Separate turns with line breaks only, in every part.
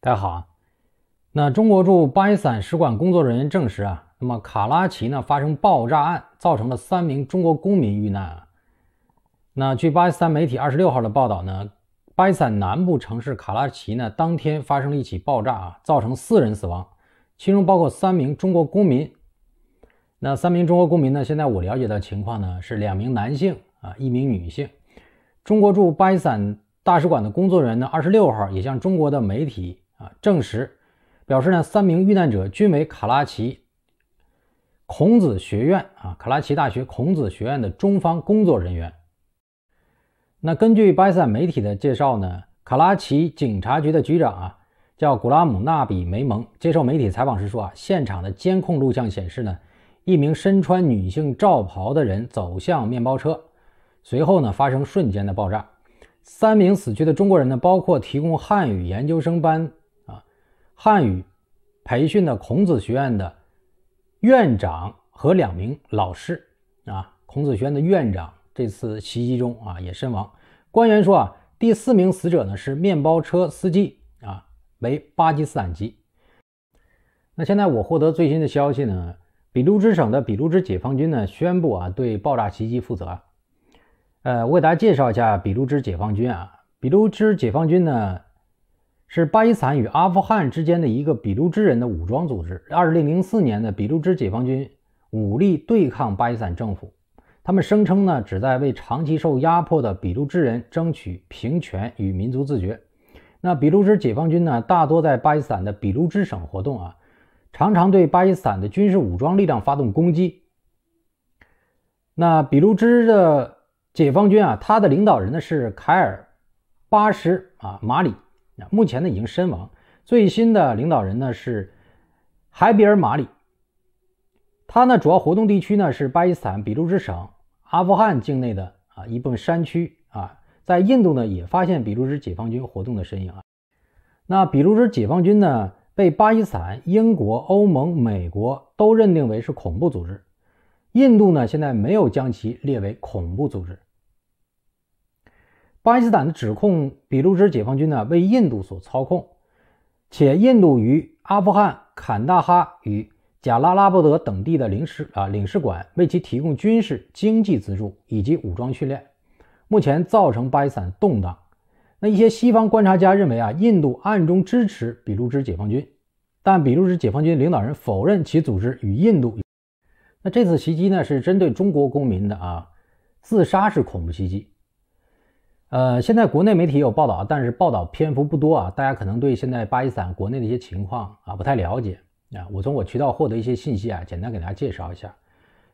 大家好啊，那中国驻巴基斯坦使馆工作人员证实啊，那么卡拉奇呢发生爆炸案，造成了三名中国公民遇难。那据巴基斯坦媒体二十六号的报道呢，巴基斯坦南部城市卡拉奇呢当天发生了一起爆炸啊，造成四人死亡，其中包括三名中国公民。那三名中国公民呢，现在我了解的情况呢是两名男性啊，一名女性。中国驻巴基斯坦大使馆的工作人员呢，二十六号也向中国的媒体。啊，证实表示呢，三名遇难者均为卡拉奇孔子学院啊，卡拉奇大学孔子学院的中方工作人员。那根据巴基斯坦媒体的介绍呢，卡拉奇警察局的局长啊，叫古拉姆·纳比梅蒙，接受媒体采访时说啊，现场的监控录像显示呢，一名身穿女性罩袍的人走向面包车，随后呢发生瞬间的爆炸。三名死去的中国人呢，包括提供汉语研究生班。汉语培训的孔子学院的院长和两名老师啊，孔子学院的院长这次袭击中啊也身亡。官员说啊，第四名死者呢是面包车司机啊，为巴基斯坦籍。那现在我获得最新的消息呢，俾路支省的俾路支解放军呢宣布啊对爆炸袭击负责。呃，我给大家介绍一下俾路支解放军啊，俾路支解放军呢。是巴基斯坦与阿富汗之间的一个俾路支人的武装组织。二零零四年的俾路支解放军武力对抗巴基斯坦政府。他们声称呢，旨在为长期受压迫的俾路支人争取平权与民族自觉。那俾路支解放军呢，大多在巴基斯坦的俾路支省活动啊，常常对巴基斯坦的军事武装力量发动攻击。那俾路支的解放军啊，他的领导人呢是凯尔·巴什啊马里。目前呢已经身亡。最新的领导人呢是海比尔马里。他呢主要活动地区呢是巴基斯坦俾路支省、阿富汗境内的啊一部分山区啊。在印度呢也发现俾路支解放军活动的身影啊。那俾路支解放军呢被巴基斯坦、英国、欧盟、美国都认定为是恐怖组织，印度呢现在没有将其列为恐怖组织。巴基斯坦的指控：俾路支解放军呢为印度所操控，且印度与阿富汗坎大哈与贾拉拉伯德等地的领事啊领事馆为其提供军事、经济资助以及武装训练。目前造成巴基斯坦动荡。那一些西方观察家认为啊，印度暗中支持俾路支解放军，但俾路支解放军领导人否认其组织与印度。那这次袭击呢是针对中国公民的啊，自杀式恐怖袭击。呃，现在国内媒体有报道，但是报道篇幅不多啊，大家可能对现在巴基斯坦国内的一些情况啊不太了解啊。我从我渠道获得一些信息啊，简单给大家介绍一下。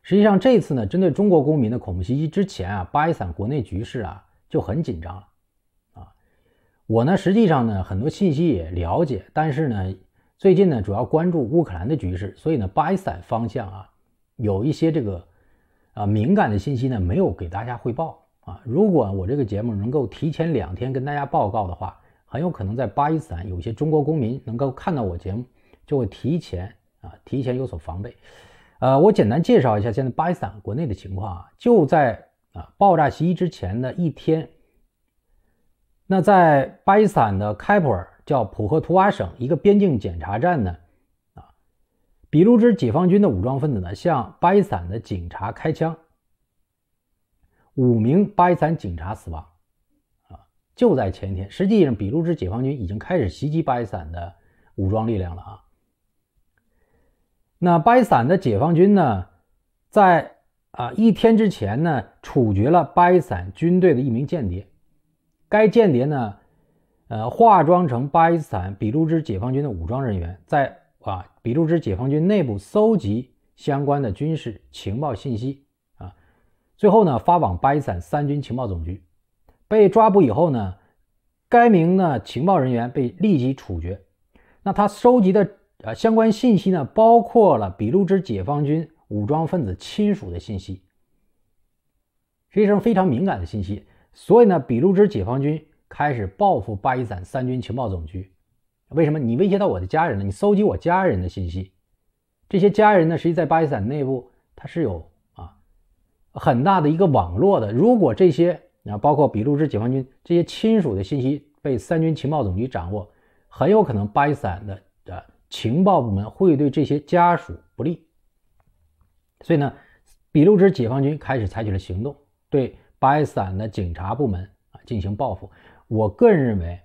实际上这次呢，针对中国公民的恐怖袭击之前啊，巴基斯坦国内局势啊就很紧张了啊。我呢，实际上呢，很多信息也了解，但是呢，最近呢主要关注乌克兰的局势，所以呢，巴基斯坦方向啊有一些这个啊敏感的信息呢没有给大家汇报。啊，如果我这个节目能够提前两天跟大家报告的话，很有可能在巴基斯坦有些中国公民能够看到我节目，就会提前啊，提前有所防备。呃，我简单介绍一下现在巴基斯坦国内的情况啊，就在啊爆炸袭击之前的一天，那在巴基斯坦的开普尔叫普赫图瓦省一个边境检查站呢，啊，比如之解放军的武装分子呢向巴基斯坦的警察开枪。五名巴基斯坦警察死亡，啊，就在前一天。实际上，俾路支解放军已经开始袭击巴基斯坦的武装力量了啊。那巴基斯坦的解放军呢，在啊一天之前呢，处决了巴基斯坦军队的一名间谍。该间谍呢，呃，化装成巴基斯坦俾路支解放军的武装人员，在啊俾路支解放军内部搜集相关的军事情报信息。最后呢，发往巴基斯坦三军情报总局。被抓捕以后呢，该名呢情报人员被立即处决。那他收集的呃相关信息呢，包括了俾路支解放军武装分子亲属的信息，实际上非常敏感的信息。所以呢，俾路支解放军开始报复巴基斯坦三军情报总局。为什么？你威胁到我的家人了，你搜集我家人的信息。这些家人呢，实际在巴基斯坦内部他是有。很大的一个网络的，如果这些啊，包括俾路支解放军这些亲属的信息被三军情报总局掌握，很有可能巴基斯坦的呃情报部门会对这些家属不利。所以呢，俾路支解放军开始采取了行动，对巴基斯坦的警察部门啊进行报复。我个人认为，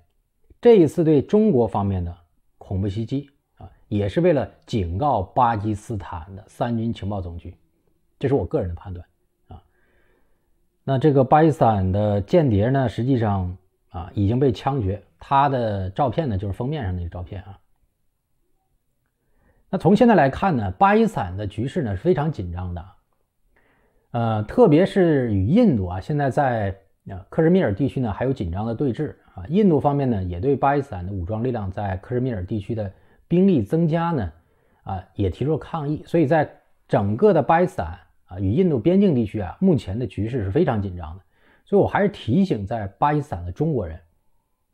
这一次对中国方面的恐怖袭击啊，也是为了警告巴基斯坦的三军情报总局，这是我个人的判断。那这个巴基斯坦的间谍呢，实际上啊已经被枪决。他的照片呢，就是封面上那个照片啊。那从现在来看呢，巴基斯坦的局势呢是非常紧张的，呃，特别是与印度啊，现在在啊克什米尔地区呢还有紧张的对峙啊。印度方面呢也对巴基斯坦的武装力量在克什米尔地区的兵力增加呢啊也提出了抗议。所以在整个的巴基斯坦。啊，与印度边境地区啊，目前的局势是非常紧张的，所以我还是提醒在巴基斯坦的中国人，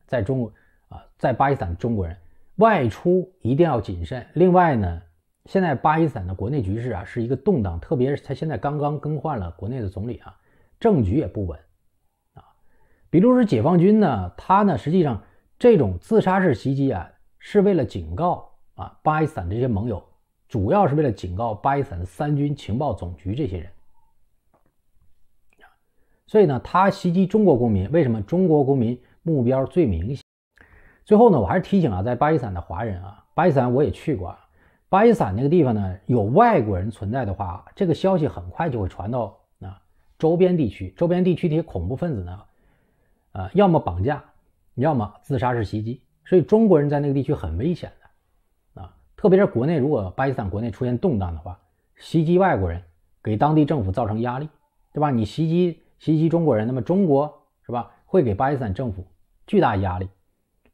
在中国啊，在巴基斯坦的中国人外出一定要谨慎。另外呢，现在巴基斯坦的国内局势啊是一个动荡，特别是他现在刚刚更换了国内的总理啊，政局也不稳啊。比如说解放军呢，他呢实际上这种自杀式袭击啊，是为了警告啊巴基斯坦这些盟友。主要是为了警告巴基斯坦三军情报总局这些人，所以呢，他袭击中国公民，为什么中国公民目标最明显？最后呢，我还是提醒啊，在巴基斯坦的华人啊，巴基斯坦我也去过啊，巴基斯坦那个地方呢，有外国人存在的话，这个消息很快就会传到啊周边地区，周边地区的恐怖分子呢，啊，要么绑架，要么自杀式袭击，所以中国人在那个地区很危险。特别是国内，如果巴基斯坦国内出现动荡的话，袭击外国人，给当地政府造成压力，对吧？你袭击袭击中国人，那么中国是吧，会给巴基斯坦政府巨大压力，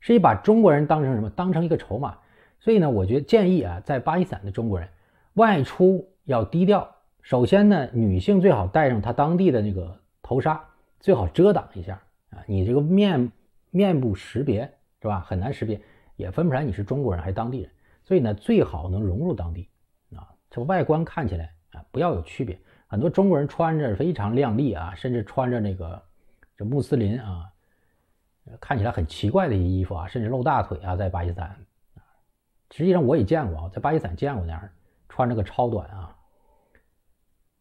是以把中国人当成什么？当成一个筹码。所以呢，我觉得建议啊，在巴基斯坦的中国人外出要低调。首先呢，女性最好带上她当地的那个头纱，最好遮挡一下啊。你这个面面部识别是吧，很难识别，也分不出来你是中国人还是当地人。所以呢，最好能融入当地，啊，这外观看起来啊，不要有区别。很多中国人穿着非常靓丽啊，甚至穿着那个这穆斯林啊，看起来很奇怪的衣服啊，甚至露大腿啊，在巴基斯坦实际上我也见过，啊，在巴基斯坦见过那样穿着个超短啊，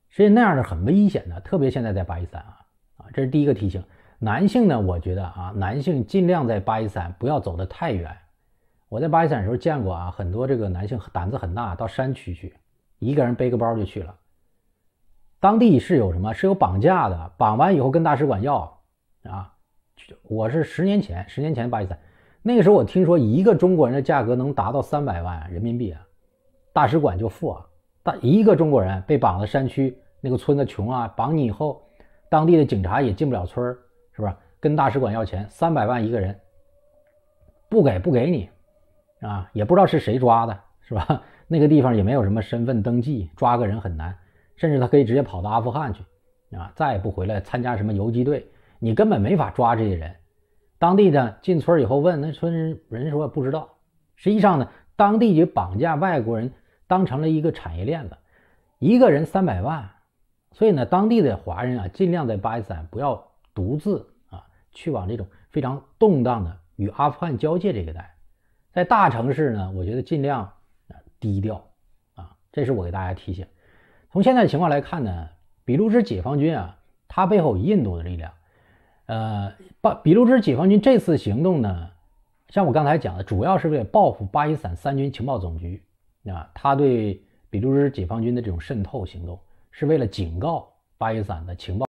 实际那样的很危险的，特别现在在巴基斯坦啊，啊，这是第一个提醒。男性呢，我觉得啊，男性尽量在巴基斯坦不要走得太远。我在巴基斯坦的时候见过啊，很多这个男性胆子很大，到山区去，一个人背个包就去了。当地是有什么？是有绑架的，绑完以后跟大使馆要啊。我是十年前，十年前巴基斯坦那个时候，我听说一个中国人的价格能达到三百万人民币啊，大使馆就付啊。大一个中国人被绑在山区那个村子穷啊，绑你以后，当地的警察也进不了村是不是？跟大使馆要钱三百万一个人，不给不给你。啊，也不知道是谁抓的，是吧？那个地方也没有什么身份登记，抓个人很难，甚至他可以直接跑到阿富汗去，啊，再也不回来参加什么游击队，你根本没法抓这些人。当地的进村以后问那村人，人说不知道。实际上呢，当地就绑架外国人当成了一个产业链子，一个人三百万。所以呢，当地的华人啊，尽量在巴基斯坦不要独自啊去往这种非常动荡的与阿富汗交界这个带。在大城市呢，我觉得尽量低调，啊，这是我给大家提醒。从现在情况来看呢，比卢支解放军啊，他背后有印度的力量，呃，巴比卢支解放军这次行动呢，像我刚才讲的，主要是为了报复巴基斯坦三军情报总局啊，他对比卢支解放军的这种渗透行动，是为了警告巴基斯坦的情报。